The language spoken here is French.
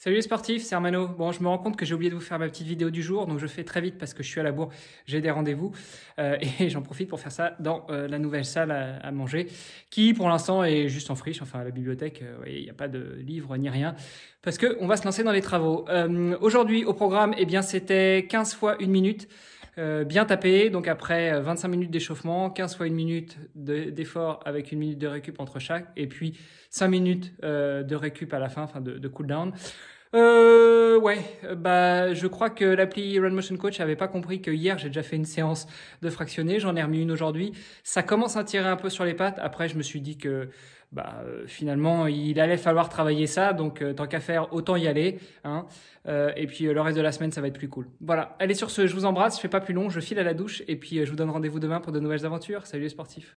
Salut les sportifs, c'est Armano. Bon, je me rends compte que j'ai oublié de vous faire ma petite vidéo du jour, donc je fais très vite parce que je suis à la bourre, j'ai des rendez-vous euh, et j'en profite pour faire ça dans euh, la nouvelle salle à, manger, qui pour l'instant est juste en friche, enfin à la bibliothèque, euh, il n'y a pas de livres ni rien, parce qu'on va se lancer dans les travaux. Aujourd'hui, au programme, eh bien c'était 15 fois une minute. Euh, bien tapé, donc après 25 euh, minutes d'échauffement, 15 fois une minute d'effort avec une minute de récup entre chaque, et puis 5 minutes euh, de récup à la fin, enfin de, de cool down. Euh, ouais, euh, bah, je crois que l'appli Run Motion Coach avait pas compris que hier j'ai déjà fait une séance de fractionné, j'en ai remis une aujourd'hui. Ça commence à tirer un peu sur les pattes. Après, je me suis dit que bah, euh, finalement, il allait falloir travailler ça, donc euh, tant qu'à faire, autant y aller. Hein. et puis le reste de la semaine, ça va être plus cool. Voilà, allez sur ce, je vous embrasse, je fais pas plus long, je file à la douche, et puis je vous donne rendez-vous demain pour de nouvelles aventures. Salut les sportifs